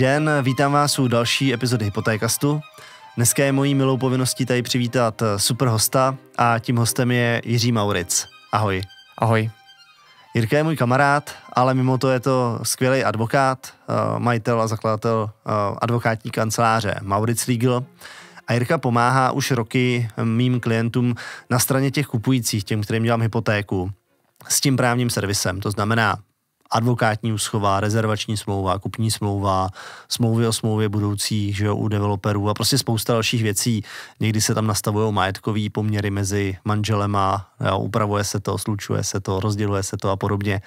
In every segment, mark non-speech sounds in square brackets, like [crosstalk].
den, vítám vás u další epizody Hypotékastu. Dneska je mojí milou povinností tady přivítat eh, super hosta a tím hostem je Jiří Mauric. Ahoj. Ahoj. Jirka je můj kamarád, ale mimo to je to skvělý advokát, eh, majitel a zakladatel eh, advokátní kanceláře Mauric Legal. A Jirka pomáhá už roky mým klientům na straně těch kupujících, těm, kterým dělám hypotéku, s tím právním servisem. To znamená, advokátní úschova, rezervační smlouva, kupní smlouva, smlouvy o smlouvě budoucích že jo, u developerů a prostě spousta dalších věcí. Někdy se tam nastavují majetkové poměry mezi manželema, jo, upravuje se to, slučuje se to, rozděluje se to a podobně.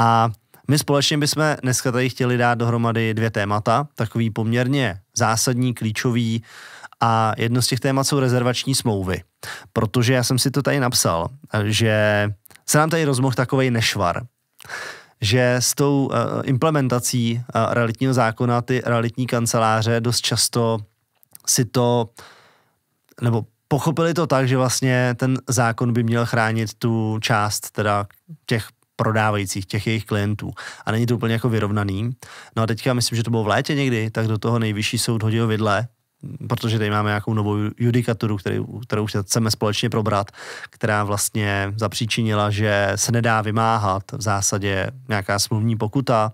A my společně bychom dneska tady chtěli dát dohromady dvě témata, takový poměrně zásadní, klíčový a jedno z těch témat jsou rezervační smlouvy. Protože já jsem si to tady napsal, že se nám tady rozmohl takový nešvar že s tou eh, implementací eh, realitního zákona ty realitní kanceláře dost často si to, nebo pochopili to tak, že vlastně ten zákon by měl chránit tu část teda těch prodávajících, těch jejich klientů. A není to úplně jako vyrovnaný. No a teďka myslím, že to bylo v létě někdy, tak do toho nejvyšší soud hodil vidle protože tady máme nějakou novou judikaturu, kterou, kterou chceme společně probrat, která vlastně zapříčinila, že se nedá vymáhat v zásadě nějaká smluvní pokuta,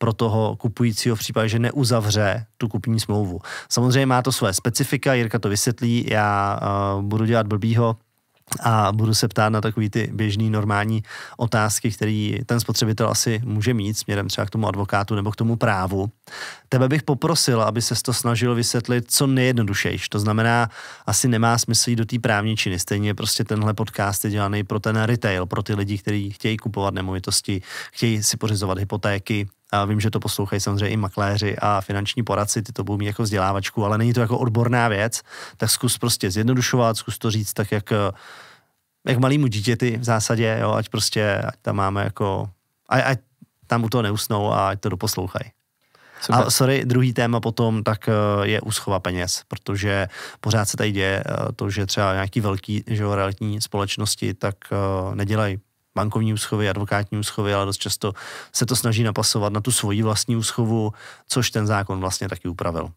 pro toho kupujícího v případě, že neuzavře tu kupní smlouvu. Samozřejmě má to své specifika, Jirka to vysvětlí, já uh, budu dělat blbýho, a budu se ptát na takové ty běžný normální otázky, které ten spotřebitel asi může mít směrem třeba k tomu advokátu nebo k tomu právu. Tebe bych poprosil, aby se to snažil vysvětlit co nejjednodušejš. To znamená, asi nemá smysl jít do té činy. Stejně prostě tenhle podcast je dělaný pro ten retail, pro ty lidi, kteří chtějí kupovat nemovitosti, chtějí si pořizovat hypotéky, a vím, že to poslouchají samozřejmě i makléři a finanční poradci, ty to budou mít jako vzdělávačku, ale není to jako odborná věc, tak zkus prostě zjednodušovat, zkus to říct tak, jak, eh, jak malýmu dítěti v zásadě, jo, ať prostě, ať tam máme jako, ať, ať tam u toho neusnou a ať to doposlouchají. Super. A sorry, druhý téma potom tak eh, je úschova peněz, protože pořád se tady děje eh, to, že třeba nějaký velký že jo, realitní společnosti tak nedělají bankovní úschovy, advokátní úschovy, ale dost často se to snaží napasovat na tu svoji vlastní úschovu, což ten zákon vlastně taky upravil.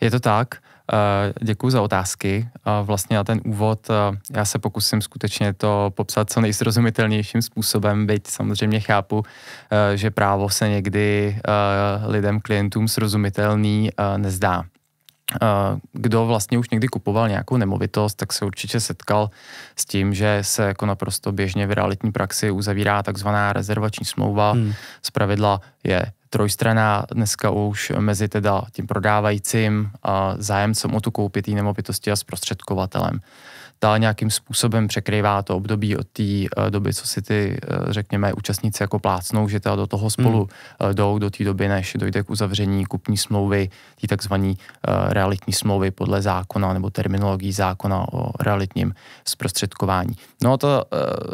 Je to tak. Eh, Děkuji za otázky. Eh, vlastně na ten úvod eh, já se pokusím skutečně to popsat co nejsrozumitelnějším způsobem, byť samozřejmě chápu, že právo se někdy lidem, klientům srozumitelný nezdá kdo vlastně už někdy kupoval nějakou nemovitost, tak se určitě setkal s tím, že se jako naprosto běžně v realitní praxi uzavírá takzvaná rezervační smlouva. Hmm. Z pravidla je trojstraná dneska už mezi teda tím prodávajícím, a zájemcem o tu koupitý nemovitosti a zprostředkovatelem stále nějakým způsobem překrývá to období od té eh, doby, co si ty, eh, řekněme, účastníci jako plácnou, že teda do toho spolu hmm. Eh, jdou do té doby, než dojde k uzavření kupní smlouvy, té takzvané realitní smlouvy podle zákona nebo terminologií zákona o realitním zprostředkování. No a ta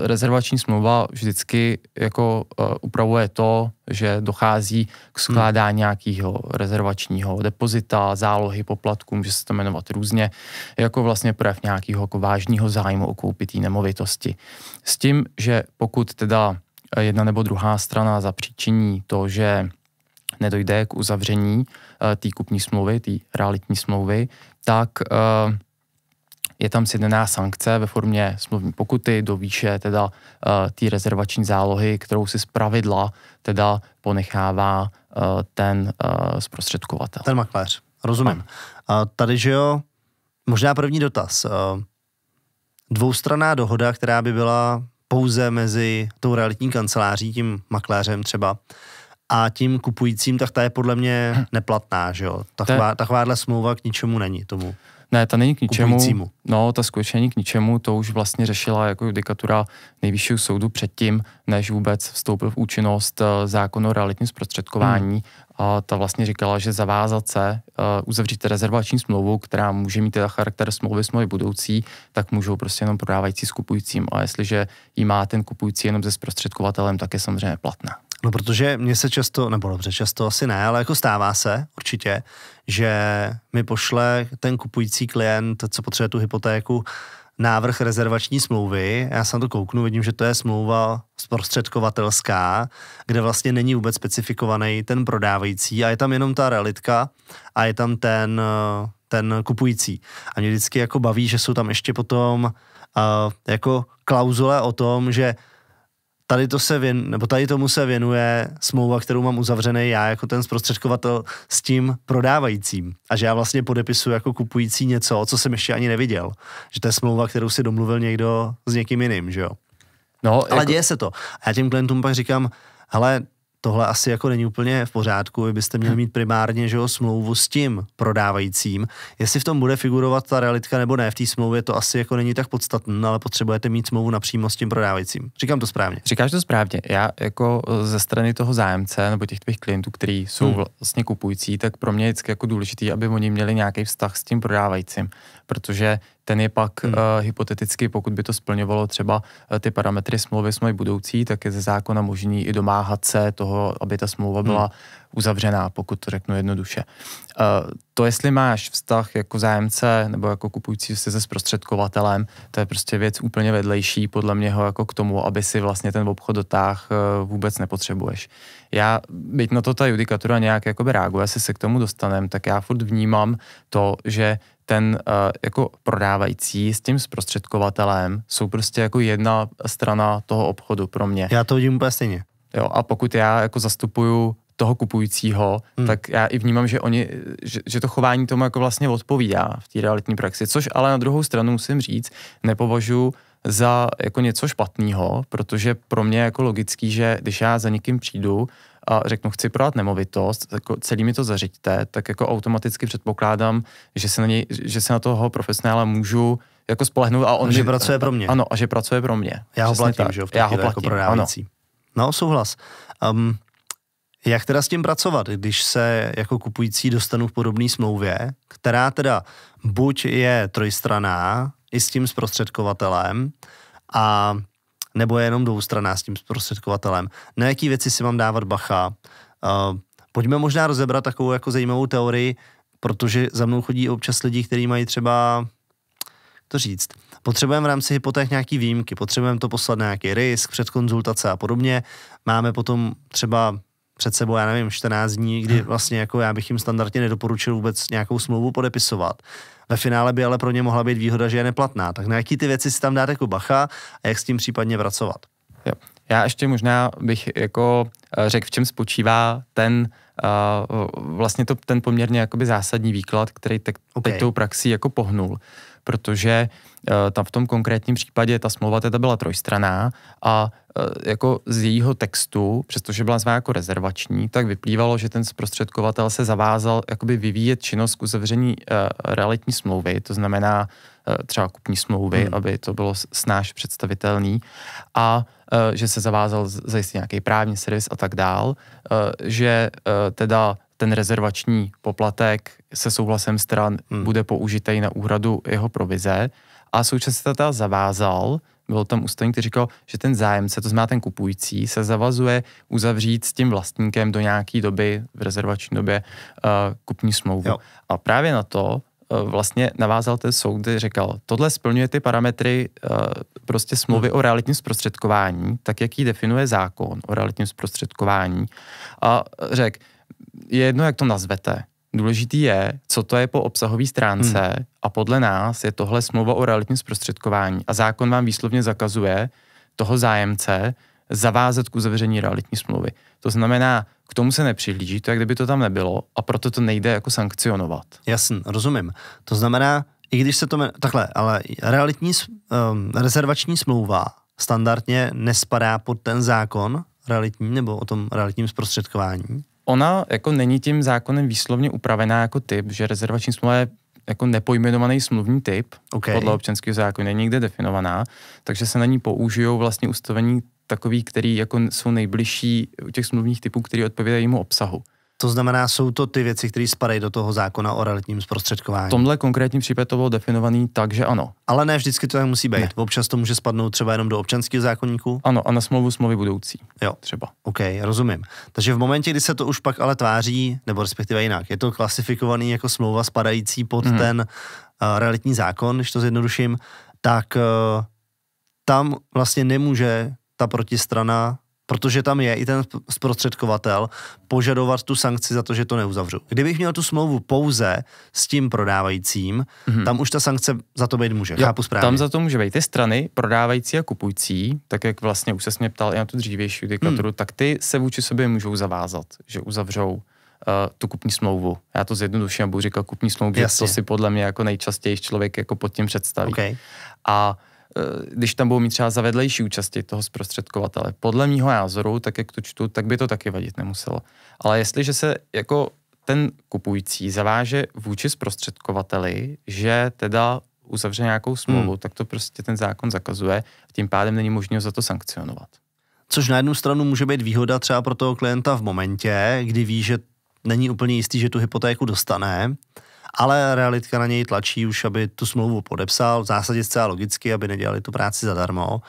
rezervační smlouva vždycky jako upravuje to, že dochází k skládání hmm. nějakého rezervačního depozita, zálohy, poplatkům, může se to jmenovat různě, jako vlastně projev nějakého jako vážného zájmu o koupitý nemovitosti. S tím, že pokud teda jedna nebo druhá strana zapříčiní to, že nedojde k uzavření eh, té kupní smlouvy, té realitní smlouvy, tak uh, je tam sjednaná sankce ve formě smluvní pokuty do výše teda uh, té rezervační zálohy, kterou si zpravidla teda ponechává uh, ten uh, zprostředkovatel. Ten makléř, rozumím. A tady, že jo, možná první dotaz. Dvoustraná dohoda, která by byla pouze mezi tou realitní kanceláří, tím makléřem třeba, a tím kupujícím, tak ta je podle mě [clears throat] neplatná, že jo? Taková, takováhle smlouva k ničemu není tomu. Ne, ta není k ničemu. Kupujícímu. No, ta skutečně není k ničemu, to už vlastně řešila jako judikatura nejvyššího soudu předtím, než vůbec vstoupil v účinnost eh, zákon o realitním zprostředkování. Hmm. A ta vlastně říkala, že zavázat se, eh, uzavřít rezervační smlouvu, která může mít teda charakter smlouvy smlouvy budoucí, tak můžou prostě jenom prodávající s kupujícím. A jestliže ji má ten kupující jenom se zprostředkovatelem, tak je samozřejmě platná. No protože mně se často, nebo dobře, často asi ne, ale jako stává se určitě, že mi pošle ten kupující klient, co potřebuje tu hypotéku, návrh rezervační smlouvy. Já se na to kouknu, vidím, že to je smlouva zprostředkovatelská, kde vlastně není vůbec specifikovaný ten prodávající a je tam jenom ta realitka a je tam ten, ten kupující. A mě vždycky jako baví, že jsou tam ještě potom uh, jako klauzule o tom, že tady, to se věn, nebo tady tomu se věnuje smlouva, kterou mám uzavřený já jako ten zprostředkovatel s tím prodávajícím. A že já vlastně podepisu jako kupující něco, co jsem ještě ani neviděl. Že to je smlouva, kterou si domluvil někdo s někým jiným, že jo. No, Ale jako... děje se to. A já těm klientům pak říkám, hele, tohle asi jako není úplně v pořádku, vy byste měli hm. mít primárně že jo, smlouvu s tím prodávajícím. Jestli v tom bude figurovat ta realitka nebo ne v té smlouvě, to asi jako není tak podstatné, ale potřebujete mít smlouvu napřímo s tím prodávajícím. Říkám to správně. Říkáš to správně. Já jako e, ze strany toho zájemce nebo těch tvých klientů, kteří jsou hmm. vlastně kupující, tak pro mě je vždycky jako důležité, aby oni měli nějaký vztah s tím prodávajícím protože ten je pak hmm. uh, hypoteticky, pokud by to splňovalo třeba uh, ty parametry smlouvy s mojí budoucí, tak je ze zákona možný i domáhat se toho, aby ta smlouva byla hmm. uzavřená, pokud to řeknu jednoduše. Uh, to, jestli máš vztah jako zájemce nebo jako kupující se se zprostředkovatelem, to je prostě věc úplně vedlejší podle měho jako k tomu, aby si vlastně ten obchod dotáh uh, vůbec nepotřebuješ. Já, byť na to ta judikatura nějak jakoby reaguje, se k tomu dostanem, tak já furt vnímám to, že ten uh, jako prodávající s tím zprostředkovatelem jsou prostě jako jedna strana toho obchodu pro mě. Já to vidím úplně stejně. Jo, a pokud já jako zastupuju toho kupujícího, hmm. tak já i vnímám, že, oni, že, že to chování tomu jako vlastně odpovídá v té realitní praxi, což ale na druhou stranu musím říct, nepovažuji za jako něco špatného, protože pro mě je jako logický, že když já za někým přijdu a řeknu, chci prodat nemovitost, jako celý mi to zařiďte, tak jako automaticky předpokládám, že se na, něj, že se na toho profesionála můžu jako spolehnout a on... Že mi, pracuje pro mě. Ano, a že pracuje pro mě. Já ho platím, tak. že jo, Já ho jako platím, jako prodávající. Ano. No, souhlas. Um, jak teda s tím pracovat, když se jako kupující dostanu v podobné smlouvě, která teda buď je trojstraná i s tím zprostředkovatelem a nebo je jenom dvoustraná s tím zprostředkovatelem. Na jaký věci si mám dávat bacha. Uh, pojďme možná rozebrat takovou jako zajímavou teorii, protože za mnou chodí občas lidi, kteří mají třeba, to říct, potřebujeme v rámci hypoték nějaký výjimky, potřebujeme to poslat na nějaký risk, konzultace a podobně. Máme potom třeba před sebou, já nevím, 14 dní, kdy hm. vlastně jako já bych jim standardně nedoporučil vůbec nějakou smlouvu podepisovat. Ve finále by ale pro ně mohla být výhoda, že je neplatná. Tak na jaký ty věci si tam dáte jako bacha a jak s tím případně pracovat? Jo. Já ještě možná bych jako eh, řekl, v čem spočívá ten uh, vlastně to, ten poměrně jakoby zásadní výklad, který te, okay. teď tou praxí jako pohnul. Uh, protože eh, tam v tom konkrétním případě ta smlouva teda byla trojstraná a eh, jako z jejího textu, přestože byla zvá jako rezervační, tak vyplývalo, že ten zprostředkovatel se zavázal jakoby vyvíjet činnost k uzavření eh, realitní smlouvy, to znamená třeba kupní smlouvy, hmm. aby to bylo snáš představitelný a že se zavázal zajistit nějaký právní servis a tak dál, že teda ten rezervační poplatek se souhlasem stran hmm. bude použitý na úhradu jeho provize a současně teda zavázal, bylo tam ustanovení, který říkal, že ten zájemce, to znamená ten kupující, se zavazuje uzavřít s tím vlastníkem do nějaké doby, v rezervační době, uh, kupní smlouvu. Jo. A právě na to uh, vlastně navázal ten soud, kdy říkal, tohle splňuje ty parametry uh, prostě smlouvy hmm. o realitním zprostředkování, tak jak ji definuje zákon o realitním zprostředkování. A řekl, je jedno, jak to nazvete. Důležitý je, co to je po obsahové stránce hmm. a podle nás je tohle smlouva o realitním zprostředkování a zákon vám výslovně zakazuje toho zájemce zavázat k uzavření realitní smlouvy. To znamená, k tomu se nepřihlíží, to jak kdyby to tam nebylo a proto to nejde jako sankcionovat. Jasně, rozumím. To znamená, i když se to jmen... takhle, ale realitní um, rezervační smlouva standardně nespadá pod ten zákon realitní nebo o tom realitním zprostředkování, ona jako není tím zákonem výslovně upravená jako typ, že rezervační smlouva je jako nepojmenovaný smluvní typ okay. podle občanského zákona, není někde definovaná, takže se na ní použijou vlastně ustavení takový, který jako jsou nejbližší u těch smluvních typů, který odpovídají mu obsahu. To znamená, jsou to ty věci, které spadají do toho zákona o realitním zprostředkování. V tomhle konkrétním případě to bylo definovaný tak, že ano. Ale ne vždycky to tak musí být. Ne. Občas to může spadnout třeba jenom do občanského zákonníku. Ano, a na smlouvu smlouvy budoucí. Jo. Třeba. OK, rozumím. Takže v momentě, kdy se to už pak ale tváří, nebo respektive jinak, je to klasifikovaný jako smlouva spadající pod mm-hmm. ten uh, realitní zákon, když to zjednoduším, tak uh, tam vlastně nemůže ta protistrana protože tam je i ten zprostředkovatel, požadovat tu sankci za to, že to neuzavřu. Kdybych měl tu smlouvu pouze s tím prodávajícím, mm-hmm. tam už ta sankce za to být může. Jo, Chápu správně. Tam za to může být ty strany, prodávající a kupující, tak jak vlastně už se mě ptal i na tu dřívější diktaturu, mm. tak ty se vůči sobě můžou zavázat, že uzavřou eh, tu kupní smlouvu. Já to zjednoduším, budu říkat kupní smlouvu, to si podle mě jako nejčastěji člověk jako pod tím představí. Okay. A uh, Eh, když tam budou mít třeba za vedlejší účasti toho zprostředkovatele. Podle mýho názoru, tak jak to čtu, tak by to taky vadit nemuselo. Ale jestliže se jako ten kupující zaváže vůči zprostředkovateli, že teda uzavře nějakou smlouvu, hmm. tak to prostě ten zákon zakazuje a tím pádem není možné za to sankcionovat. Což na jednu stranu může být výhoda třeba pro toho klienta v momentě, kdy ví, že není úplně jistý, že tu hypotéku dostane, ale realitka na něj tlačí už, aby tu smlouvu podepsal, v zásadě zcela logicky, aby nedělali tu práci zadarmo.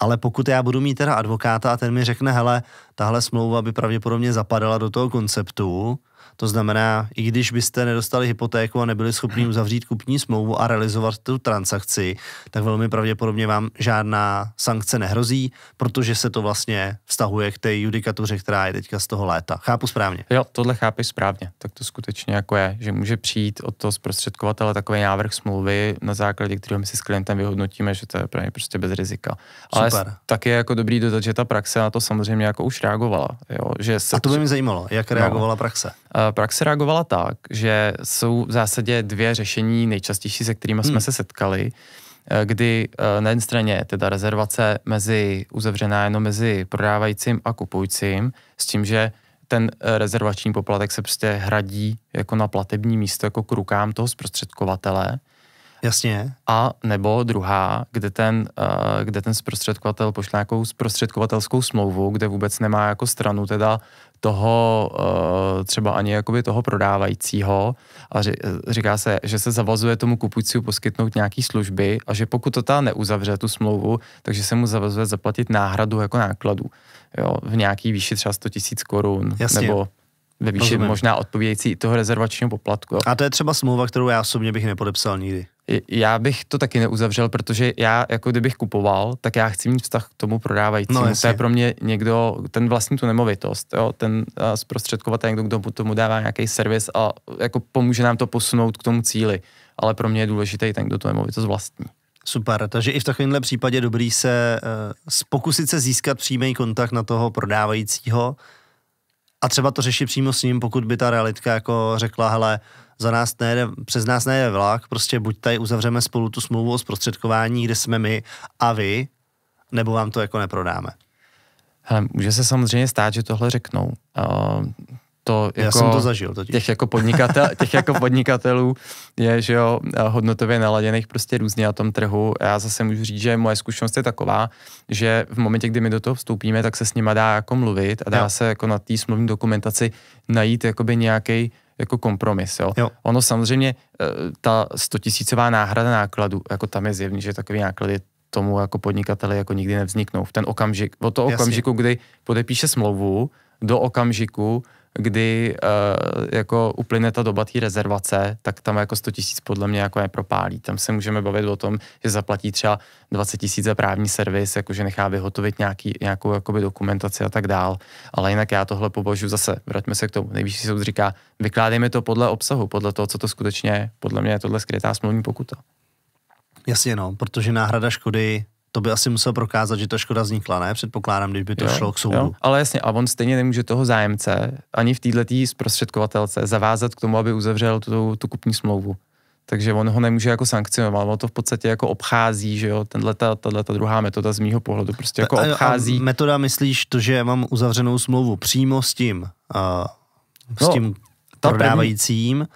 Ale pokud já budu mít teda advokáta a ten mi řekne, hele, tahle smlouva by pravděpodobně zapadala do toho konceptu, to znamená, i když byste nedostali hypotéku a nebyli schopni uzavřít kupní smlouvu a realizovat tu transakci, tak velmi pravděpodobně vám žádná sankce nehrozí, protože se to vlastně vztahuje k té judikatuře, která je teďka z toho léta. Chápu správně? Jo, tohle chápu správně. Tak to skutečně jako je, že může přijít od toho zprostředkovatele takový návrh smlouvy, na základě kterého my si s klientem vyhodnotíme, že to je prostě bez rizika. Ale Super. tak je jako dobrý dodat, že ta praxe na to samozřejmě jako už reagovala. Jo? Že se... A to by mě zajímalo, jak no. reagovala no. praxe? Uh, praxe reagovala tak, že jsou v zásadě dvě řešení nejčastější, se kterými hmm. jsme se setkali, eh, kdy eh, na jedné straně teda rezervace mezi uzavřená jenom mezi prodávajícím a kupujícím, s tím, že ten eh, rezervační poplatek se prostě hradí jako na platební místo, jako k rukám toho zprostředkovatele. Jasně. A nebo druhá, kde ten, eh, kde ten zprostředkovatel pošle nějakou zprostředkovatelskou smlouvu, kde vůbec nemá jako stranu teda toho eh, třeba ani jakoby toho prodávajícího a říká se, že se zavazuje tomu kupujícímu poskytnout nějaký služby a že pokud to ta neuzavře tu smlouvu, takže se mu zavazuje zaplatit náhradu jako nákladu Jo, v nějaký výši třeba 100 tisíc korun. Nebo ve výši Rozumím. možná odpovědějící toho rezervačního poplatku. A to je třeba smlouva, kterou já osobně bych nepodepsal nikdy já bych to taky neuzavřel, protože já, jako kdybych kupoval, tak já chci mít vztah k tomu prodávajícímu. No, to je pro mě někdo, ten vlastní tu nemovitost, jo, ten eh, zprostředkovatel, někdo, kdo tomu dává nějaký servis a jako pomůže nám to posunout k tomu cíli. Ale pro mě je důležitý ten, kdo tu nemovitost vlastní. Super, takže i v takovémhle případě dobrý se uh, pokusit se získat přímý kontakt na toho prodávajícího a třeba to řešit přímo s ním, pokud by ta realitka jako řekla, hele, za nás nejde, přes nás nejde vlak, prostě buď tady uzavřeme spolu tu smlouvu o zprostředkování, kde jsme my a vy, nebo vám to jako neprodáme. Hele, může se samozřejmě stát, že tohle řeknou. Uh, to jako, Já jsem to zažil totiž. Těch jako, podnikatel, těch jako podnikatelů je, že jo, eh, hodnotově naladěných prostě různě na tom trhu. Já zase můžu říct, že moje zkušenost je taková, že v momentě, kdy my do toho vstoupíme, tak se s nima dá jako mluvit a dá jo. se jako na té smluvní dokumentaci najít jakoby nějaký jako kompromis. Jo? Jo. Ono samozřejmě, eh, ta tisícová náhrada nákladu, jako tam je zjevný, že takový náklad je tomu jako podnikateli jako nikdy nevzniknou. V ten okamžik, od toho Jasně. okamžiku, kdy podepíše smlouvu, do okamžiku, kdy uh, jako uplyne ta doba té rezervace, tak tam jako 100 tisíc podle mě jako nepropálí. Tam se můžeme bavit o tom, že zaplatí třeba 20 tisíc za právní servis, jakože nechá vyhotovit nějaký, nějakou jakoby dokumentaci a tak dál. Ale jinak já tohle pobožu zase, vraťme se k tomu. Nejvyšší soud říká, vykládejme to podle obsahu, podle toho, co to skutečně je. Podle mě je tohle skrytá smluvní pokuta. Jasně no, protože náhrada škody to by asi musel prokázat, že ta škoda vznikla, ne? Předpokládám, když by to jo, šlo k soudu. Jo, ale jasně, a on stejně nemůže toho zájemce ani v této zprostředkovatelce zavázat k tomu, aby uzavřel tu, tu kupní smlouvu. Takže on ho nemůže jako sankcionovat, on to v podstatě jako obchází, že jo, tenhle ta, tato, ta druhá metoda z mýho pohledu prostě jako obchází. A metoda myslíš to, že mám uzavřenou smlouvu přímo s tím, uh, s no, tím prodávajícím, první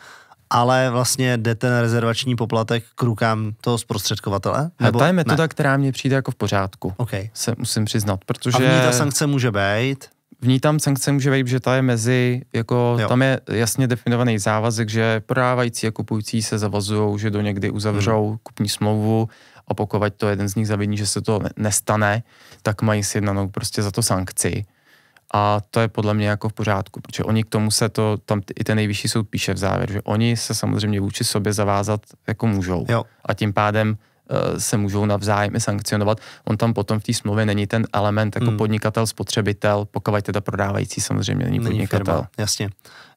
ale vlastně jde ten rezervační poplatek k rukám toho zprostředkovatele? Nebo... ta je metoda, ne? která mě přijde jako v pořádku, okay. se musím přiznat, protože... A v ní ta sankce může být? V ní tam sankce může být, že ta je mezi, jako jo. tam je jasně definovaný závazek, že prodávající a kupující se zavazují, že do někdy uzavřou hmm. kupní smlouvu a pokud to jeden z nich zaviní, že se to nestane, tak mají sjednanou prostě za to sankci. A to je podle mě jako v pořádku, protože oni k tomu se to, tam i ten nejvyšší soud píše v závěr, že oni se samozřejmě vůči sobě zavázat jako můžou. Jo. A tím pádem Eh, se můžou navzájem i sankcionovat. On tam potom v té smlouvě není ten element jako hmm. podnikatel, spotřebitel, pokud teda prodávající samozřejmě není, není podnikatel. Firma. Jasně.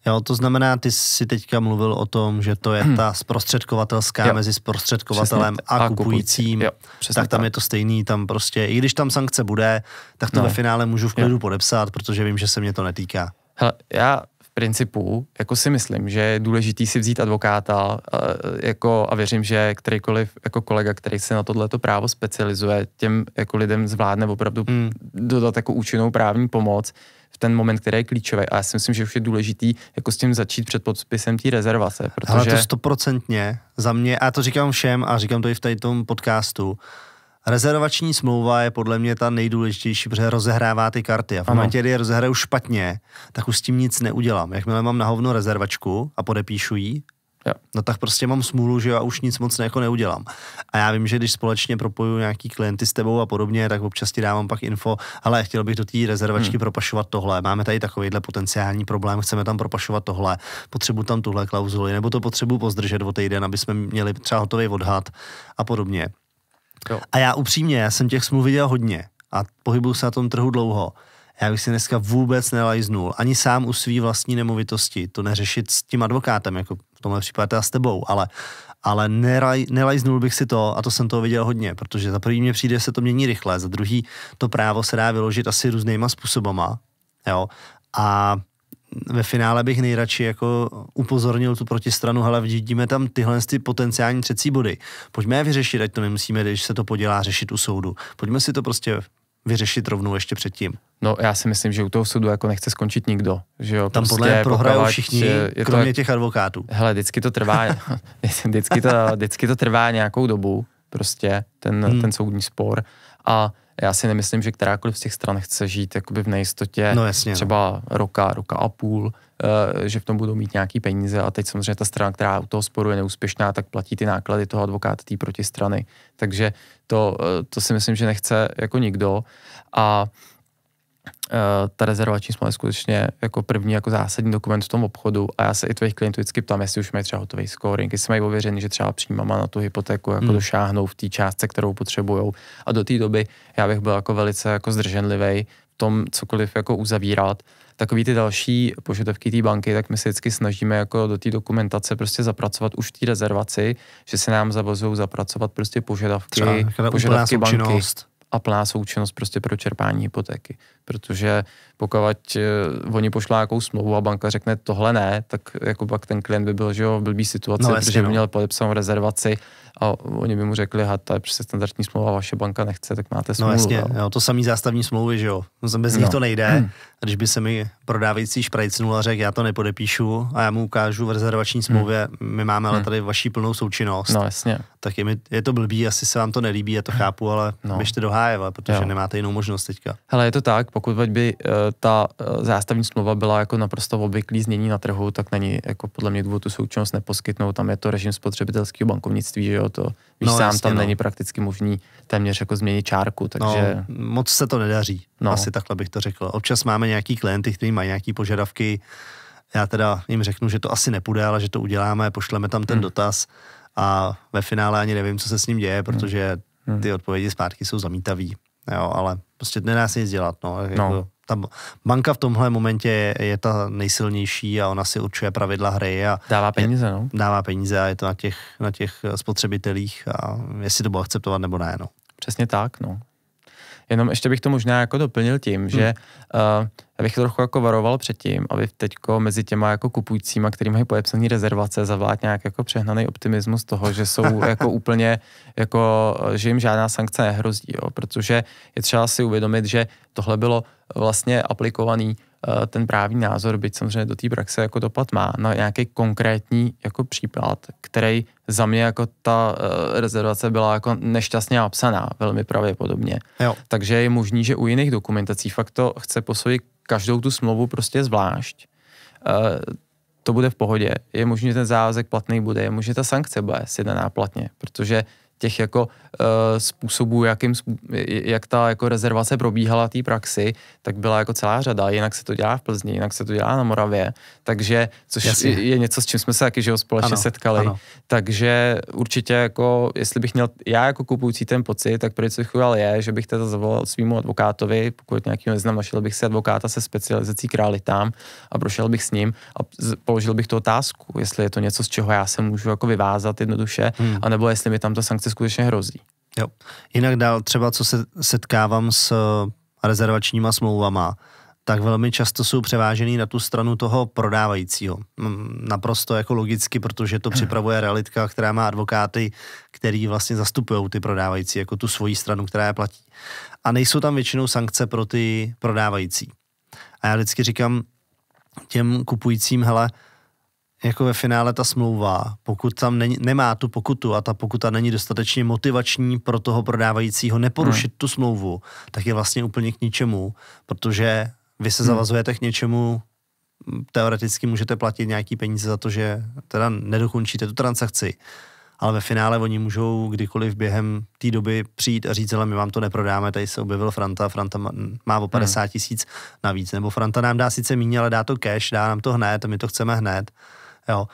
Jo, to znamená, ty jsi teďka mluvil o tom, že to je [clears throat] ta zprostředkovatelská jo. mezi zprostředkovatelem přesně, a, a kupujícím, jo, tak tam tak. je to stejný, tam prostě, i když tam sankce bude, tak to no. ve finále můžu v klidu jo. podepsat, protože vím, že se mě to netýká. Hele, já principu jako si myslím, že je důležitý si vzít advokáta eh, jako, a věřím, že kterýkoliv jako kolega, který se na tohleto právo specializuje, těm jako lidem zvládne opravdu hmm. dodat jako účinnou právní pomoc v ten moment, který je klíčový. A já si myslím, že už je důležitý jako s tím začít před podpisem té rezervace. Protože... Ale to stoprocentně za mě, a já to říkám všem a říkám to i v tady tom podcastu, Rezervační smlouva je podle mě ta nejdůležitější, protože rozehrává ty karty. A v momentě, kdy je rozehraju špatně, tak už s tím nic neudělám. Jakmile mám na hovno rezervačku a podepíšu ji, Jo. No tak prostě mám smůlu, že já už nic moc ne, jako neudělám. A já vím, že když společně propoju nějaký klienty s tebou a podobně, tak občas ti dávám pak info, ale chtěl bych do té rezervačky hmm. propašovat tohle. Máme tady takovýhle potenciální problém, chceme tam propašovat tohle, potřebuji tam tuhle klauzuli, nebo to potřebuji pozdržet o týden, aby jsme měli třeba hotový odhad a podobně. Jo. A já upřímně, já jsem těch smluv viděl hodně a pohybuju se na tom trhu dlouho. Já bych si dneska vůbec nelajznul, ani sám u svý vlastní nemovitosti, to neřešit s tím advokátem, jako v tomhle případě a s tebou, ale, ale neraj, nelajznul bych si to a to jsem toho viděl hodně, protože za první mě přijde, se to mění rychle, za druhý to právo se dá vyložit asi různýma způsobama, jo, a ve finále bych nejradši jako upozornil tu protistranu, hele, vidíme tam tyhle ty potenciální třecí body. Pojďme je vyřešit, ať to nemusíme, když se to podělá, řešit u soudu. Pojďme si to prostě vyřešit rovnou ještě předtím. No já si myslím, že u toho soudu jako nechce skončit nikdo. Že jo, Tam prostě podle mě prohrajou všichni, je kromě to, těch advokátů. Hele, vždycky to trvá, [laughs] vždycky to, vždycky to trvá nějakou dobu, prostě ten, hmm. ten soudní spor. A já si nemyslím, že kterákoliv z těch stran chce žít jakoby v nejistotě no, jasně, no. třeba no. roka, roka a půl, eh, že v tom budou mít nějaký peníze a teď samozřejmě ta strana, která u toho sporu je neúspěšná, tak platí ty náklady toho advokáta té protistrany. Takže to, eh, to si myslím, že nechce jako nikdo a Eh, ta rezervační smlouva je skutečně jako první, jako zásadní dokument v tom obchodu a já se i tvých klientů vždycky ptám, jestli už mají třeba hotový scoring, jestli mají ověřený, že třeba příjmama na tu hypotéku jako hmm. došáhnou v té částce, kterou potřebují. A do té doby já bych byl jako velice jako zdrženlivý v tom cokoliv jako uzavírat. Takový ty další požadavky té banky, tak my se vždycky snažíme jako do té dokumentace prostě zapracovat už v té rezervaci, že se nám zavazují zapracovat prostě požadavky, třeba, požadavky banky. Součinnost a plná součinnost prostě pro čerpání hypotéky protože pokud eh, oni pošlou nějakou smlouvu a banka řekne tohle ne, tak jako pak ten klient by byl že jo, v blbý situaci, no, protože by no. měl podepsanou rezervaci a oni by mu řekli, ha, to je přesně standardní smlouva, vaše banka nechce, tak máte no, smlouvu. No jasně, jo. to samý zástavní smlouvy, že jo, no, bez no. nich to nejde. Hmm. Když by se mi prodávající šprajcnul a řekl, já to nepodepíšu a já mu ukážu v rezervační hmm. smlouvě, hmm. my máme hmm. ale tady vaši plnou součinnost. No jasně. Tak je, mi, je to blbý, asi se vám to nelíbí, já to chápu, ale no. běžte do háje, protože jo. nemáte jinou možnost teďka. Hele, je to tak, pokud by eh, ta eh, zástavní smlouva byla jako naprosto obvyklý znění na trhu, tak není jako podle mě důvod tu součinnost neposkytnout. Tam je to režim spotřebitelského bankovnictví, že jo, to víš no, sám, jasně, tam no. není prakticky možný téměř jako změnit čárku, no, takže... No, moc se to nedaří, no. asi takhle bych to řekl. Občas máme nějaký klienty, kteří mají nějaký požadavky, já teda jim řeknu, že to asi nepůjde, ale že to uděláme, pošleme tam ten hmm. dotaz a ve finále ani nevím, co se s ním děje, protože hmm. ty odpovědi zpátky jsou zamítavý jo, ale prostě nedá se nic dělat, no. no. Jako ta banka v tomhle momentě je, je ta nejsilnější a ona si určuje pravidla hry a dává peníze, je, no. Dává peníze a je to na těch, na těch spotřebitelích a jestli to bude akceptovat nebo ne, no. Přesně tak, no. Jenom ještě bych to možná jako doplnil tím, hmm. že uh, abych trochu jako varoval před tím, aby teďko mezi těma jako kupujícíma, který mají podepsané rezervace, zavlát nějak jako přehnaný optimismus toho, že jsou [laughs] jako úplně, jako, eh, že jim žádná sankce nehrozí, jo, protože je třeba si uvědomit, že tohle bylo vlastně aplikovaný Eh, ten právní názor, byť samozřejmě do té praxe jako dopad má, na nějaký konkrétní jako případ, který za mě jako ta eh, rezervace byla jako nešťastně napsaná, velmi pravděpodobně. Jo. Takže je možný, že u jiných dokumentací fakt to chce posoudit každou tu smlouvu prostě zvlášť. Eh, to bude v pohodě. Je možné, že ten závazek platný bude, je možné, že ta sankce bude sjednaná platně, protože těch jako uh, způsobů, jakým, jak ta jako rezervace probíhala té praxi, tak byla jako celá řada. Jinak se to dělá v Plzni, jinak se to dělá na Moravě. Takže, což Jasně. je něco, s čím jsme se taky společně ano, setkali. Ano. Takže určitě jako, jestli bych měl já jako kupující ten pocit, tak první, co bych udělal je, že bych teda zavolal svýmu advokátovi, pokud nějaký neznám, našel bych si advokáta se specializací tam a prošel bych s ním a položil bych tu otázku, jestli je to něco, z čeho já se můžu jako vyvázat jednoduše, hmm. anebo jestli mi tam ta sankce skutečně hrozí. Jo. Jinak dál třeba, co se setkávám s eh, rezervačníma smlouvama, tak velmi často jsou převážený na tu stranu toho prodávajícího. Mm, naprosto jako logicky, protože to připravuje realitka, která má advokáty, který vlastně zastupují ty prodávající, jako tu svoji stranu, která je platí. A nejsou tam většinou sankce pro ty prodávající. A já vždycky říkám těm kupujícím, hele, jako ve finále ta smlouva, pokud tam není, nemá tu pokutu a ta pokuta není dostatečně motivační pro toho prodávajícího neporušit hmm. tu smlouvu, tak je vlastně úplně k ničemu, protože vy se hmm. zavazujete k něčemu, teoreticky můžete platit nějaký peníze za to, že teda nedokončíte tu transakci, ale ve finále oni můžou kdykoliv během té doby přijít a říct, ale my vám to neprodáme, tady se objevil Franta, Franta má o 50 hmm. tisíc navíc, nebo Franta nám dá sice méně, ale dá to cash, dá nám to hned, my to chceme hned Jo.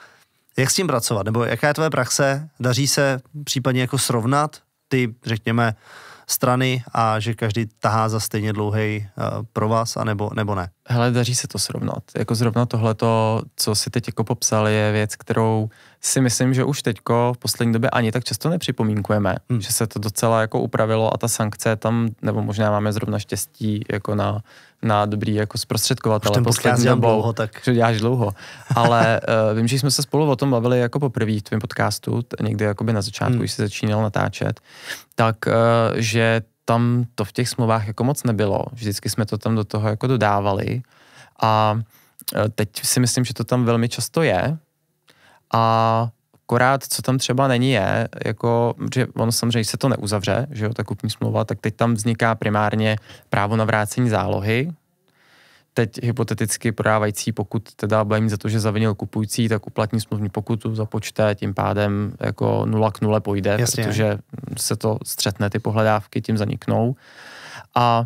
Jak s tím pracovat? Nebo jaká je tvoje praxe? Daří se případně jako srovnat ty, řekněme, strany a že každý tahá za stejně dlouhý uh, eh, pro vás, anebo, nebo ne? Hele, daří se to srovnat. Jako zrovna tohleto, co si teď jako popsal, je věc, kterou si myslím, že už teďko v poslední době ani tak často nepřipomínkujeme, hmm. že se to docela jako upravilo a ta sankce tam, nebo možná máme zrovna štěstí jako na na dobrý jako zprostředkovatele. Už ten poslední dobou, dlouho, tak. Že děláš dlouho. Ale uh, [laughs] vím, že jsme se spolu o tom bavili jako poprvé v tvém podcastu, t- někdy jakoby na začátku, hmm. když jsi začínal natáčet, tak uh, že tam to v těch smlouvách jako moc nebylo. Vždycky jsme to tam do toho jako dodávali a uh, teď si myslím, že to tam velmi často je a Akorát, co tam třeba není, je, jako, že ono samozřejmě se to neuzavře, že jo, ta kupní smlouva, tak teď tam vzniká primárně právo na vrácení zálohy. Teď hypoteticky prodávající, pokud teda bude mít za to, že zavinil kupující, tak uplatní smluvní pokutu započte, tím pádem jako nula k nule pojde, Jasně. protože se to střetne, ty pohledávky tím zaniknou. A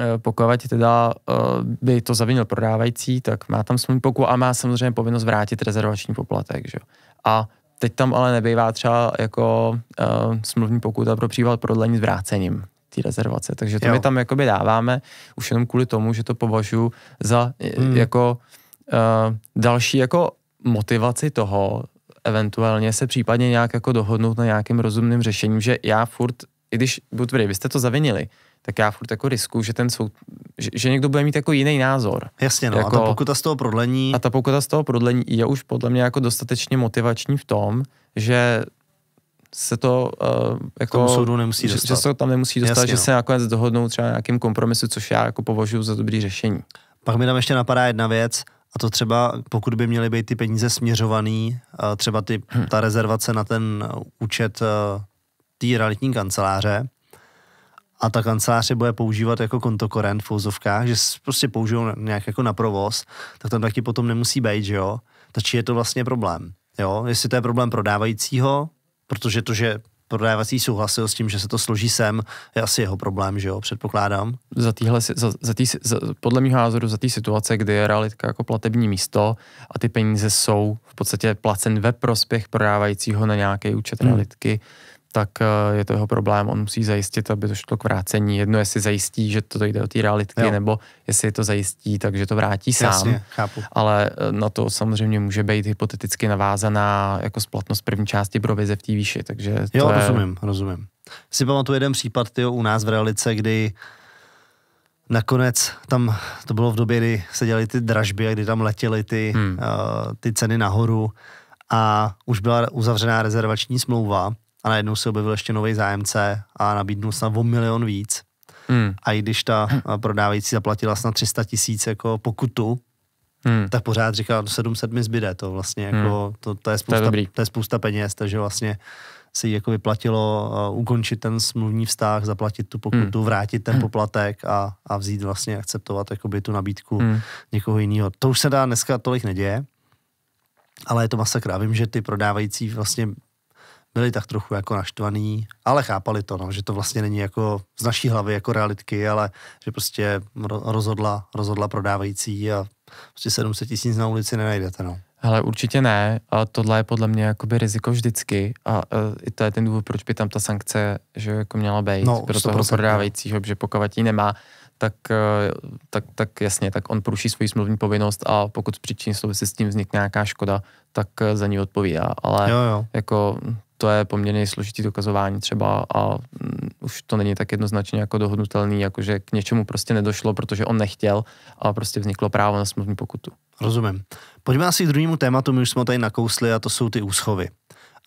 e, pokud teda e, by to zavinil prodávající, tak má tam smluvní pokutu a má samozřejmě povinnost vrátit rezervační poplatek. Že? A Teď tam ale nebývá třeba jako uh, smluvní pokuta pro případ prodlení s vrácením té rezervace. Takže to jo. my tam jakoby dáváme už jenom kvůli tomu, že to považuji za eh, hmm. jako uh, další jako motivaci toho, eventuálně se případně nějak jako dohodnout na nějakým rozumným řešením, že já furt, i když budu tvrdý, vy jste to zavinili, tak já furt jako riskuju, že ten soud, že, že někdo bude mít jako jiný názor. Jasně, no, jako, a ta jako- pokuta z toho prodlení. A ta pokuta z toho prodlení je už podle mě jako dostatečně motivační v tom, že se to uh, jako, tomu soudu nemusí že, dostat. že se to tam nemusí dostat, Jasně, že no. se nakonec dohodnou třeba nějakým kompromisu, což já jako považuji za dobrý řešení. Pak mi tam ještě napadá jedna věc, a to třeba, pokud by měly být ty peníze směřovaný, eh, třeba ty, ta hm. rezervace na ten účet eh, té realitní kanceláře, a ta kancelář je bude používat jako kontokorent v fouzovkách, že prostě použijou nějak jako na provoz, tak tam taky potom nemusí být, že jo? Takže je to vlastně problém, jo? Jestli to je problém prodávajícího, protože to, že prodávací souhlasil s tím, že se to složí sem, je asi jeho problém, že jo, předpokládám. Za týhle, za, za tý, za, podle mého názoru za té situace, kdy je realitka jako platební místo a ty peníze jsou v podstatě placen ve prospěch prodávajícího na nějaký účet hmm. realitky, tak eh, je to jeho problém. On musí zajistit, aby to šlo k vrácení. Jedno, jestli zajistí, že to jde do té realitky, jo. nebo jestli to zajistí, takže to vrátí sám. Jasně, chápu. Ale eh, na to samozřejmě může být hypoteticky navázaná jako splatnost první části provize v té výši. Takže to jo, je... rozumím, rozumím. Si pamatuju jeden případ tyjo, u nás v realice, kdy Nakonec tam to bylo v době, kdy se dělaly ty dražby a kdy tam letěly ty, hmm. uh, ty ceny nahoru a už byla uzavřená rezervační smlouva a najednou se objevil ještě nový zájemce a nabídnul snad o milion víc. Hmm. A i když ta prodávající zaplatila snad 300 tisíc jako pokutu, hmm. tak pořád říkala, do 700 mi zbyde, to vlastně hmm. jako, to, to, je spousta, to, je to je spousta peněz, takže vlastně si jako vyplatilo uh, ukončit ten smluvní vztah, zaplatit tu pokutu, hmm. vrátit ten hmm. poplatek a, a vzít vlastně, akceptovat jakoby tu nabídku hmm. někoho jiného. To už se dá dneska tolik neděje, ale je to masakra. Vím, že ty prodávající vlastně byli tak trochu jako naštvaní, ale chápali to, no, že to vlastně není jako z naší hlavy jako realitky, ale že prostě rozhodla, rozhodla prodávající a prostě 700 tisíc na ulici nenajdete. No. Ale určitě ne. A tohle je podle mě jakoby riziko vždycky. A, a e, i to je ten důvod, proč by tam ta sankce že jako měla být no, pro toho prodávajícího, že pokud ji nemá, tak, e, tak, tak jasně, tak on poruší svoji smluvní povinnost a pokud z příčin souvisí s tím vznikne nějaká škoda, tak e, za ní odpovídá. Ale jo, jo. jako to je poměrně složitý dokazování třeba a mm, už to není tak jednoznačně jako dohodnutelný, jakože k něčemu prostě nedošlo, protože on nechtěl a prostě vzniklo právo na smluvní pokutu. Rozumím. Pojďme asi k druhému tématu, my už jsme tady nakousli a to jsou ty úschovy.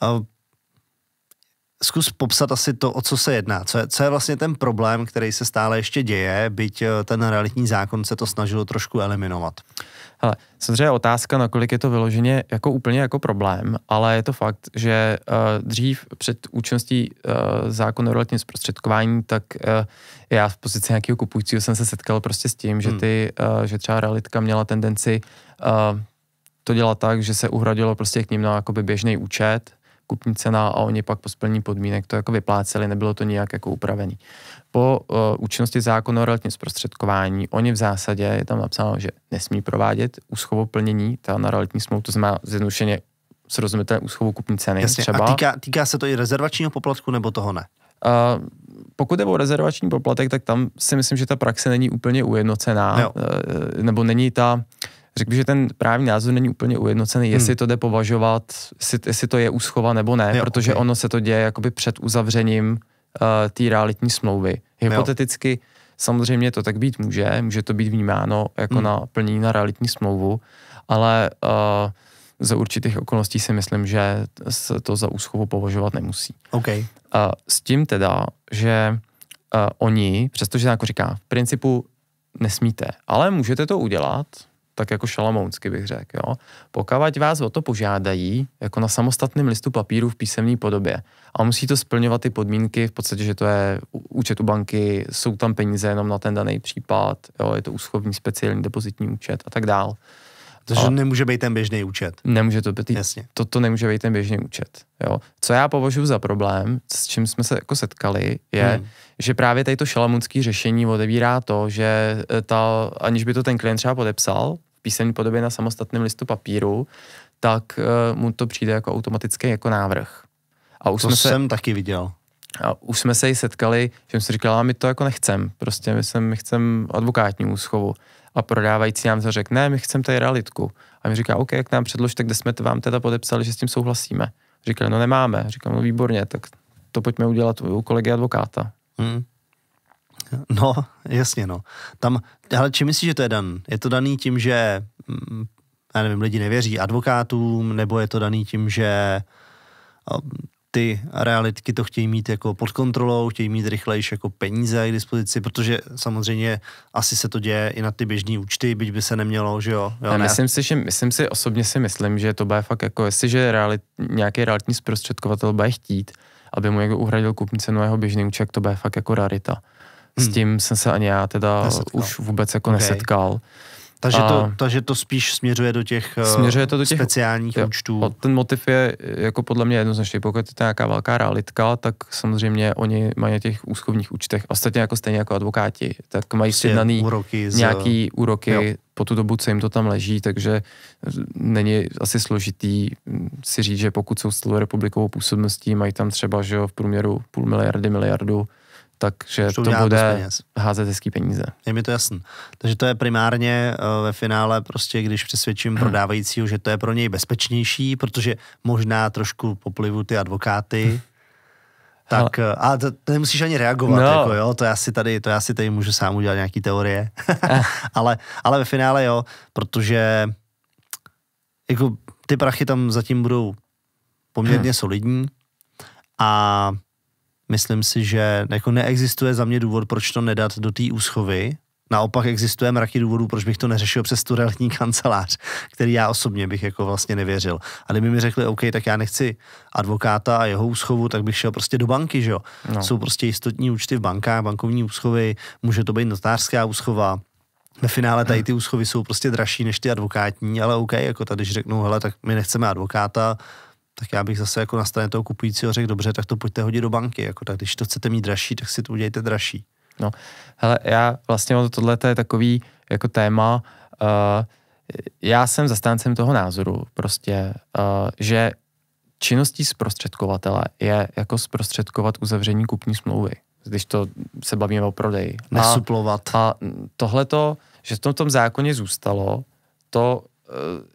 A zkus popsat asi to, o co se jedná. Co je, co je vlastně ten problém, který se stále ještě děje, byť eh, ten realitní zákon se to snažil trošku eliminovat? Uh, Hele, samozřejmě otázka, nakolik je to vyloženě jako úplně jako problém, ale je to fakt, že uh, dřív před účinností uh, eh, zákonu o realitním zprostředkování, tak uh, já v pozici nějakého kupujícího jsem se setkal prostě s tím, hmm. že ty, uh, že třeba realitka měla tendenci uh, to dělat tak, že se uhradilo prostě k ním na jakoby běžný účet, kupní cena a oni pak po splnění podmínek to jako vypláceli, nebylo to nijak jako upravený. Po uh, účinnosti zákona o realitním zprostředkování, oni v zásadě, je tam napsáno, že nesmí provádět úschovu plnění, ta na realitní smlouvu, to znamená zjednodušeně srozumitelné úschovu kupní ceny. Jasně. Třeba. A týká, týká se to i rezervačního poplatku nebo toho ne? Uh, pokud je o rezervační poplatek, tak tam si myslím, že ta praxe není úplně ujednocená, jo. Uh, nebo není ta uh, řekl bych, že ten právní názor není úplně ujednocený, hmm. jestli hmm. to jde považovat, jestli, jestli to je úschova nebo ne, jo, protože okay. ono se to děje jakoby před uzavřením uh, té realitní smlouvy. Hypoteticky jo. samozřejmě to tak být může, může to být vnímáno jako hmm. na plnění na realitní smlouvu, ale uh, za určitých okolností si myslím, že se to za úschovu považovat nemusí. Okay. Uh, s tím teda, že uh, oni, přestože jako říká, v principu nesmíte, ale můžete to udělat, tak jako šalamounsky bych řekl. Jo. Pokud vás o to požádají, jako na samostatném listu papíru v písemné podobě, a musí to splňovat ty podmínky, v podstatě, že to je účet u banky, jsou tam peníze jenom na ten daný případ, jo, je to úschovní speciální depozitní účet a tak dál. Což a nemůže být ten běžný účet. Nemůže to být. Jasně. To, nemůže být ten běžný účet. Jo. Co já považuji za problém, s čím jsme se jako setkali, je, hmm. že právě tady to šalamunské řešení odebírá to, že e, ta, aniž by to ten klient třeba podepsal, v písemné podobě na samostatném listu papíru, tak eh, mu to přijde jako automatický jako návrh. A už to jsme jsem se, taky viděl. A už jsme se i setkali, že jsem si říkal, my to jako nechcem, prostě my, jsem, my chcem advokátní úschovu. A prodávající nám to řekl, ne, my chceme tady realitku. A mi říká, OK, jak nám předložte, kde jsme vám teda podepsali, že s tím souhlasíme. Říkal, no nemáme. Říkal, no výborně, tak to pojďme udělat u kolegy advokáta. Hmm. No, jasně, no. Tam, ale čím myslíš, že to je dan? Je to daný tím, že, mm, já nevím, lidi nevěří advokátům, nebo je to daný tím, že ty realitky to chtějí mít jako pod kontrolou, chtějí mít rychlejší jako peníze k dispozici, protože samozřejmě asi se to děje i na ty běžní účty, byť by se nemělo, že jo. jo ne, myslím, si, že, myslím si, osobně si myslím, že to bude fakt jako, jestliže realit, nějaký realitní zprostředkovatel bude chtít, aby mu někdo jako uhradil kupní cenu jeho běžný účet, to bude fakt jako rarita. Hmm. S tím hmm. jsem se ani já teda nesetkal. už vůbec jako okay. nesetkal. Takže to, takže to spíš směřuje do těch, eh, směřuje to do těch speciálních jo, účtů. Ten motiv je eh, jako podle mě jednoznačný. Pokud je to nějaká velká realitka, tak samozřejmě oni mají na těch úschovních účtech, ostatně jako stejně jako advokáti, tak mají prostě sjednaný z... nějaký úroky, jo. po tu dobu, co jim to tam leží, takže eh, není asi složitý hm, si říct, že pokud jsou s republikovou působností, mají tam třeba že jo, v průměru půl miliardy, miliardu, takže to bude házet hezký peníze. Je mi to jasný. Takže to je primárně eh, ve finále prostě, když přesvědčím hmm. prodávajícího, že to je pro něj bezpečnější, protože možná trošku poplivu ty advokáty, hmm. tak eh, a to, to nemusíš ani reagovat, no. jako jo, to já si tady, to já si tady můžu sám udělat nějaký teorie, [laughs] ale, ale ve finále jo, protože jako ty prachy tam zatím budou poměrně hmm. solidní a Myslím si, že jako neexistuje za mě důvod, proč to nedat do té úschovy. Naopak existuje mraky důvodů, proč bych to neřešil přes tu realitní kancelář, který já osobně bych jako vlastně nevěřil. A kdyby mi řekli, OK, tak já nechci advokáta a jeho úschovu, tak bych šel prostě do banky, že jo. No. Jsou prostě jistotní účty v bankách, bankovní úschovy, může to být notářská úschova, ve finále tady ty úschovy jsou prostě dražší než ty advokátní, ale OK, jako tady, když řeknou, hele, tak my nechceme advokáta, tak já bych zase jako na straně toho kupujícího řekl, dobře, tak to pojďte hodit do banky, jako tak když to chcete mít dražší, tak si to udějte dražší. No, hele, já vlastně tohle je takový jako téma, uh, já jsem zastáncem toho názoru prostě, uh, že činností zprostředkovatele je jako zprostředkovat uzavření kupní smlouvy, když to se bavíme o prodeji. Nesuplovat. A, a tohleto, že v tom, tom zákoně zůstalo, to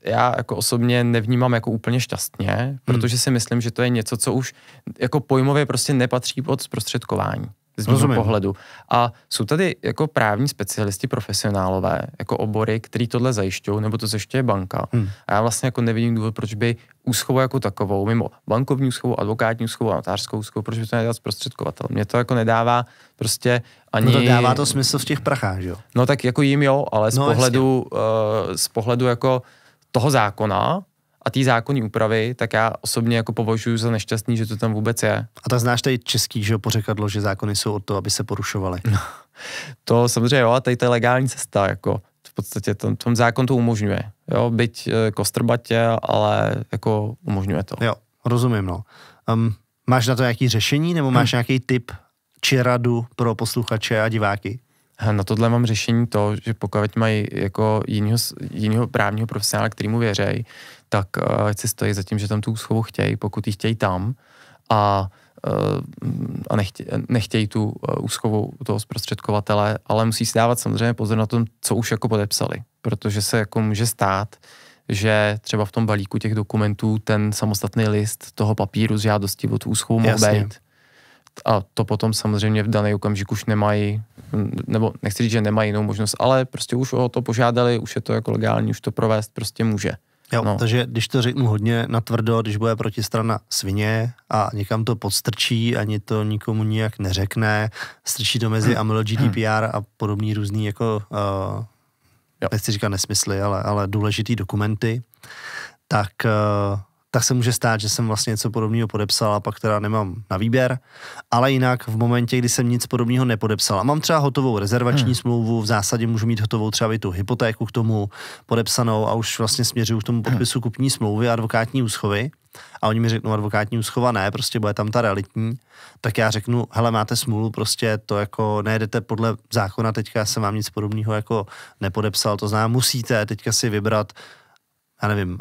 Eh, já jako osobně nevnímám jako úplně šťastně, hmm. protože si myslím, že to je něco, co už jako pojmově prostě nepatří pod zprostředkování z mého pohledu. A jsou tady jako právní specialisti, profesionálové, jako obory, který tohle zajišťují, nebo to zajišťuje banka. Hmm. A já vlastně jako nevidím důvod, proč by úschovu jako takovou, mimo bankovní úschovu, advokátní úschovu a notářskou úschovu, proč by to nedělal zprostředkovatel. Mně to jako nedává prostě ani... No to dává to smysl v těch prachách, jo? No tak jako jim jo, ale z no, pohledu, uh, z pohledu jako toho zákona, a té zákonní úpravy, tak já osobně jako považuji za nešťastný, že to tam vůbec je. A tak znáš tady český, že pořekadlo, že zákony jsou od toho, aby se porušovaly. No, to samozřejmě jo, a tady to je legální cesta, jako v podstatě ten, ten zákon to umožňuje. Jo, byť e, kostrbatě, ale jako umožňuje to. Jo, rozumím, no. Um, máš na to nějaký řešení, nebo máš hmm. nějaký tip či radu pro posluchače a diváky? Na tohle mám řešení to, že pokud mají jako jinýho, jinýho právního profesionála, kterýmu věřej, tak eh, ať si stojí za tím, že tam tu úschovu chtějí, pokud ji chtějí tam a, eh, a nechtějí, nechtějí tu eh, úschovu toho zprostředkovatele, ale musí si dávat samozřejmě pozor na tom, co už jako podepsali, protože se jako může stát, že třeba v tom balíku těch dokumentů ten samostatný list toho papíru z žádosti od úschovu mohl být. A to potom samozřejmě v daný okamžik už nemají, nebo nechci říct, že nemají jinou možnost, ale prostě už o to požádali, už je to jako legální, už to provést prostě může. Jo, no. Takže když to řeknu hodně natvrdo, když bude protistrana svině a někam to podstrčí, ani to nikomu nijak neřekne, strčí to mezi AML, GDPR a podobný různý jako, uh, nechci říkat nesmysly, ale, ale důležitý dokumenty, tak uh, tak se může stát, že jsem vlastně něco podobného podepsal a pak teda nemám na výběr. Ale jinak v momentě, kdy jsem nic podobného nepodepsal a mám třeba hotovou rezervační hmm. smlouvu, v zásadě můžu mít hotovou třeba i tu hypotéku k tomu podepsanou a už vlastně směřuju k tomu hmm. podpisu kupní smlouvy a advokátní úschovy a oni mi řeknou advokátní úschova ne, prostě bude tam ta realitní, tak já řeknu, hele, máte smůlu, prostě to jako nejedete podle zákona, teďka jsem vám nic podobného jako nepodepsal, to znamená, musíte teďka si vybrat já nevím,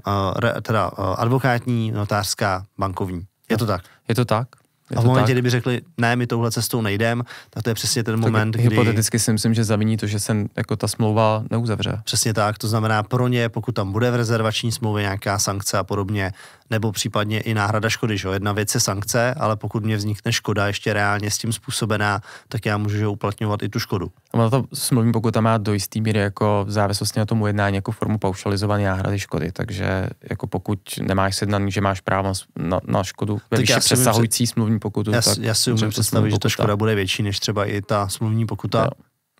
eh, teda eh, advokátní, notářská, bankovní. Je to tak? Je to tak. Je a v momentě, tak? kdyby řekli, ne, my touhle cestou nejdem, tak to je přesně ten moment, kdy... Hypoteticky si myslím, že zaviní to, že se jako ta smlouva neuzavře. Přesně tak, to znamená pro ně, pokud tam bude v rezervační smlouvě nějaká sankce a podobně, nebo případně i náhrada škody, že jo? jedna věc je sankce, ale pokud mě vznikne škoda ještě reálně s tím způsobená, tak já můžu že uplatňovat i tu škodu. A na to smluvní pokuta má do jistý míry jako v závislosti na tomu jednání jako formu paušalizované náhrady škody, takže jako pokud nemáš sednaný, že máš právo na, na škodu ve výši přesahující před... smluvní smluvní pokutu. Já, tak já si umím představit, že ta škoda bude větší než třeba i ta smluvní pokuta. Jo.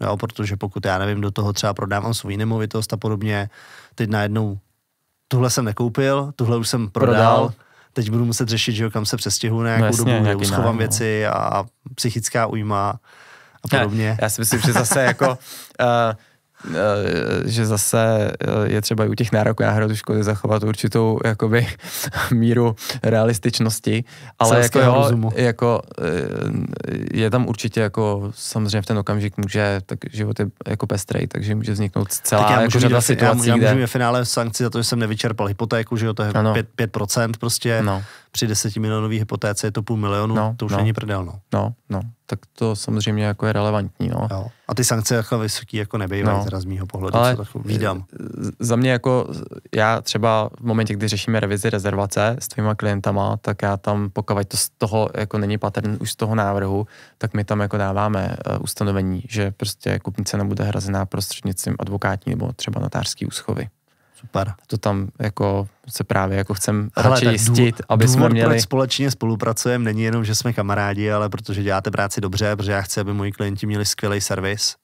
Jo, protože pokud já nevím, do toho třeba prodávám svou nemovitost a podobně, teď najednou tuhle jsem nekoupil, tuhle už jsem prodal, prodal. teď budu muset řešit, že jo, kam se přestěhu, na jakou no jasně, dobu, kde uschovám no. věci a psychická újma a podobně. Já si myslím, že zase jako... Uh, [laughs] Eh, že zase eh, je třeba i u těch nároků na hradu škody zachovat určitou jakoby [laughs] míru realističnosti, ale jako, jo, jako eh, je tam určitě jako samozřejmě v ten okamžik může, tak život je jako pestrej, takže může vzniknout celá tak já jako, můžu jako situace. Já, já můžu mít v finále sankci za to, že jsem nevyčerpal hypotéku, že jo, to je ano. 5, 5% prostě. No při desetimilionové hypotéce je to půl milionu, no, to už no, není prdel, no. no. No, tak to samozřejmě jako je relevantní, no. Jo. A ty sankce jako vysoký jako nebývají no. teda z mýho pohledu, Ale co vídám. E, e, za mě jako, já třeba v momentě, kdy řešíme revizi rezervace s tvýma klientama, tak já tam, pokud to z toho jako není pattern už z toho návrhu, tak my tam jako dáváme uh, ustanovení, že prostě kupnice nebude hrazená prostřednictvím advokátní nebo třeba notářský úschovy. Super. To tam jako se právě jako chcem Hele, radši jistit, důvod, aby důvod, jsme měli... Proč společně spolupracujeme, není jenom, že jsme kamarádi, ale protože děláte práci dobře, protože já chci, aby moji klienti měli skvělý servis,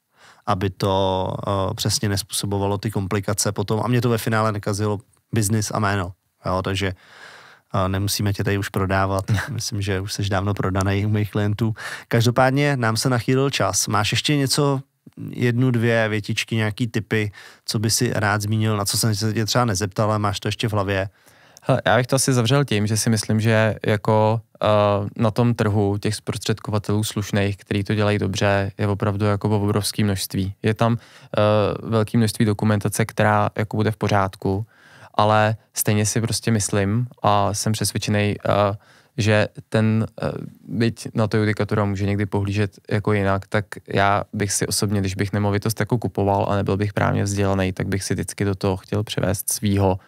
aby to uh, přesně nespůsobovalo ty komplikace potom a mě to ve finále nekazilo biznis a jméno. Jo, takže uh, nemusíme tě tady už prodávat. [laughs] Myslím, že už jsi dávno prodaný u mých klientů. Každopádně nám se nachýlil čas. Máš ještě něco jednu, dvě větičky, nějaký typy, co by si rád zmínil, na co jsem se tě třeba nezeptal, ale máš to ještě v hlavě? Hele, já bych to asi zavřel tím, že si myslím, že jako uh, na tom trhu těch zprostředkovatelů slušných, který to dělají dobře, je opravdu jako obrovské množství. Je tam uh, eh, velké množství dokumentace, která jako bude v pořádku, ale stejně si prostě myslím a jsem přesvědčený, uh, že ten, eh, byť na to judikatura může někdy pohlížet jako jinak, tak já bych si osobně, když bych nemovitost jako kupoval a nebyl bych právně vzdělaný, tak bych si vždycky do toho chtěl převést svýho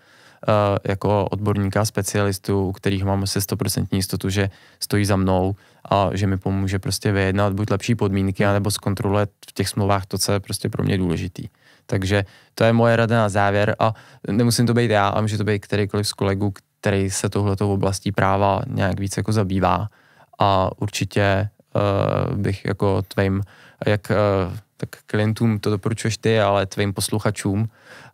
eh, jako odborníka, specialistu, u kterých mám se 100% jistotu, že stojí za mnou a že mi pomůže prostě vyjednat buď lepší podmínky, anebo zkontrolovat v těch smlouvách to, co je prostě pro mě důležitý. Takže to je moje rada na závěr a nemusím to být já, ale může to být kterýkoliv z kolegů, který se touhletou oblastí práva nějak víc jako zabývá a určitě uh, bych jako tvým, jak uh, tak klientům to doporučuješ ty, ale tvým posluchačům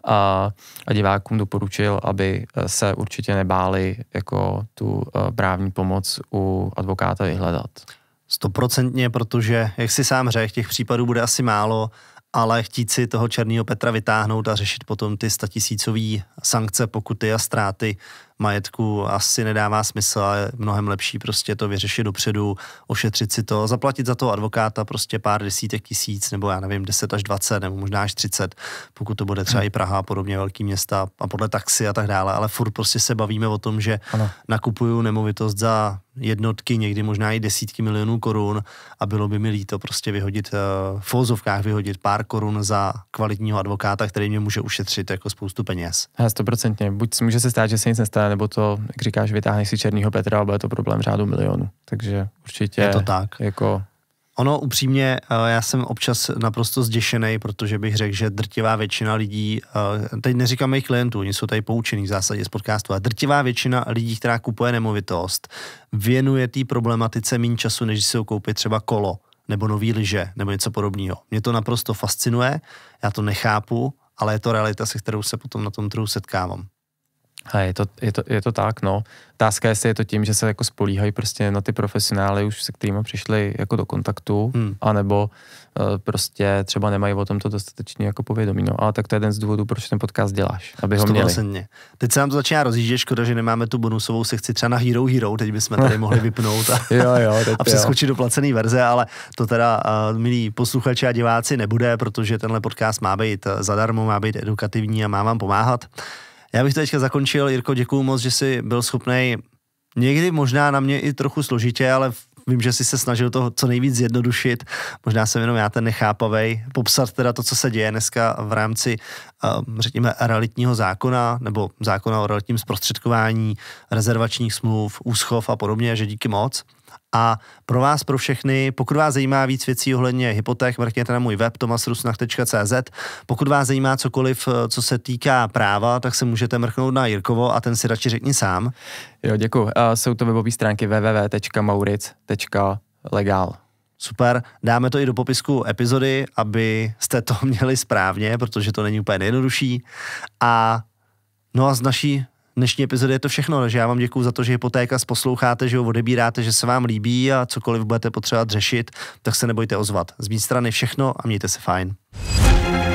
a, a divákům doporučil, aby eh, se určitě nebáli jako tu právní pomoc u advokáta vyhledat. Stoprocentně, protože, jak si sám řekl, těch případů bude asi málo, ale chtít si toho černého Petra vytáhnout a řešit potom ty statisícové sankce, pokuty a ztráty, majetku asi nedává smysl a je mnohem lepší prostě to vyřešit dopředu, ošetřit si to, zaplatit za toho advokáta prostě pár desítek tisíc nebo já nevím 10 až 20 nebo možná až 30, pokud to bude třeba i Praha a podobně velký města a podle taxi a tak dále, ale furt prostě se bavíme o tom, že ano. nakupuju nemovitost za jednotky, někdy možná i desítky milionů korun a bylo by mi líto prostě vyhodit, eh, v fózovkách vyhodit pár korun za kvalitního advokáta, který mě může ušetřit jako spoustu peněz. Stoprocentně. Buď může se stát, že se nic nestá, nebo to, jak říkáš, vytáhneš si černýho Petra a bude to problém řádu milionů. Takže určitě je to tak. jako Ono upřímně, eh, já jsem občas naprosto zděšený, protože bych řekl, že drtivá většina lidí, eh, teď neříkám jejich klientů, oni jsou tady poučený v zásadě z podcastu, a drtivá většina lidí, která kupuje nemovitost, věnuje té problematice méně času, než si ho koupit třeba kolo nebo nový liže, nebo něco podobného. Mě to naprosto fascinuje, já to nechápu, ale je to realita, se kterou se potom na tom trhu setkávám. A je to, je, to, je to tak, no. Otázka jestli je to tím, že se jako spolíhají prostě na ty profesionály už, se kterými přišli jako do kontaktu, hmm. anebo uh, prostě třeba nemají o tom to dostatečně jako povědomí, no. Ale tak to je jeden z důvodů, proč ten podcast děláš, aby ho měli. Vlastně. Teď se nám to začíná rozjíždět, škoda, že nemáme tu bonusovou sekci třeba na Hero Hero, teď bychom tady [laughs] mohli vypnout a, jo, jo, [laughs] a přeskočit jo. do placené verze, ale to teda, uh, milí posluchači a diváci, nebude, protože tenhle podcast má být eh, zadarmo, má být edukativní a má vám pomáhat. Já bych to teďka zakončil. Jirko, děkuju moc, že jsi byl schopný někdy možná na mě i trochu složitě, ale vím, že jsi se snažil to co nejvíc zjednodušit. Možná jsem jenom já ten nechápavej. Popsat teda to, co se děje dneska v rámci, eh, řekněme, realitního zákona nebo zákona o realitním zprostředkování, rezervačních smluv, úschov a podobně, že díky moc. A pro vás, pro všechny, pokud vás zajímá víc věcí ohledně hypoték, mrkněte na můj web tomasrusnach.cz. Pokud vás zajímá cokoliv, eh, co se týká práva, tak se můžete mrknout na Jirkovo a ten si radši řekni sám. Jo, děkuji. A jsou to webové stránky www.mauric.legal. Super, dáme to i do popisku epizody, aby jste to [laughs] měli správně, protože to není úplně nejjednodušší. A no a z naší dnešní epizody je to všechno. No, že já vám děkuji za to, že hypotéka posloucháte, že ho odebíráte, že se vám líbí a cokoliv budete potřebovat řešit, tak se nebojte ozvat. Z mé strany všechno a mějte se fajn.